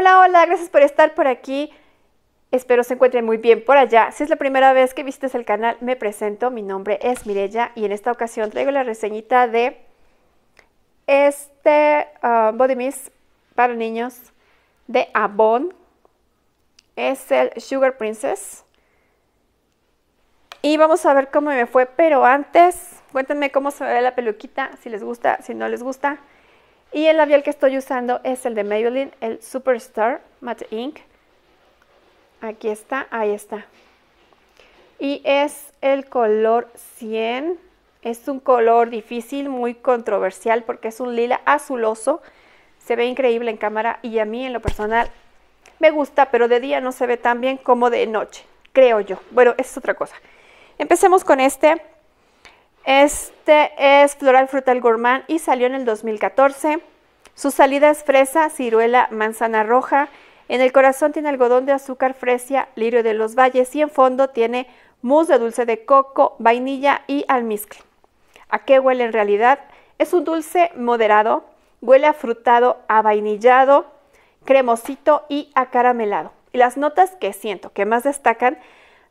Hola, hola, gracias por estar por aquí. Espero se encuentren muy bien por allá. Si es la primera vez que visitas el canal, me presento. Mi nombre es Mirella y en esta ocasión traigo la reseñita de este um, Body Mist para niños de Avon. Es el Sugar Princess. Y vamos a ver cómo me fue, pero antes, cuéntenme cómo se ve la peluquita, si les gusta, si no les gusta. Y el labial que estoy usando es el de Maybelline, el Superstar Matte Ink. Aquí está, ahí está. Y es el color 100. Es un color difícil, muy controversial porque es un lila azuloso. Se ve increíble en cámara y a mí en lo personal me gusta, pero de día no se ve tan bien como de noche, creo yo. Bueno, es otra cosa. Empecemos con este este es Floral Frutal Gourmand y salió en el 2014. Su salida es fresa, ciruela, manzana roja. En el corazón tiene algodón de azúcar fresia, lirio de los valles y en fondo tiene mousse de dulce de coco, vainilla y almizcle. ¿A qué huele en realidad? Es un dulce moderado, huele a frutado, a vainillado, cremosito y acaramelado. Y las notas que siento que más destacan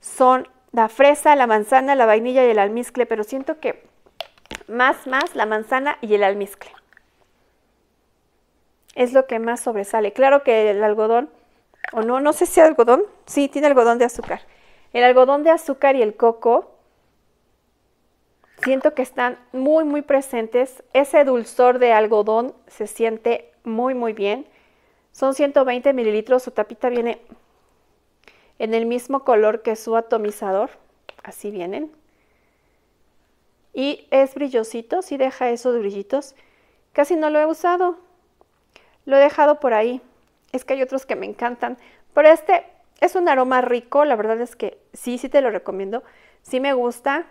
son la fresa, la manzana, la vainilla y el almizcle, pero siento que más, más la manzana y el almizcle. Es lo que más sobresale. Claro que el algodón, o no, no sé si algodón, sí, tiene algodón de azúcar. El algodón de azúcar y el coco siento que están muy, muy presentes. Ese dulzor de algodón se siente muy, muy bien. Son 120 mililitros, su tapita viene en el mismo color que su atomizador, así vienen. Y es brillosito, si sí deja esos brillitos. Casi no lo he usado, lo he dejado por ahí. Es que hay otros que me encantan, pero este es un aroma rico, la verdad es que sí, sí te lo recomiendo, sí me gusta.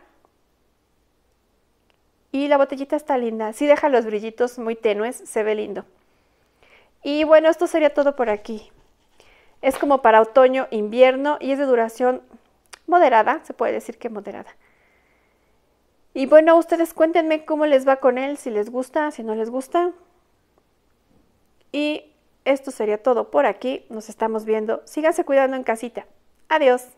Y la botellita está linda, sí deja los brillitos muy tenues, se ve lindo. Y bueno, esto sería todo por aquí. Es como para otoño, invierno y es de duración moderada, se puede decir que moderada. Y bueno, ustedes cuéntenme cómo les va con él, si les gusta, si no les gusta. Y esto sería todo por aquí. Nos estamos viendo. Síganse cuidando en casita. Adiós.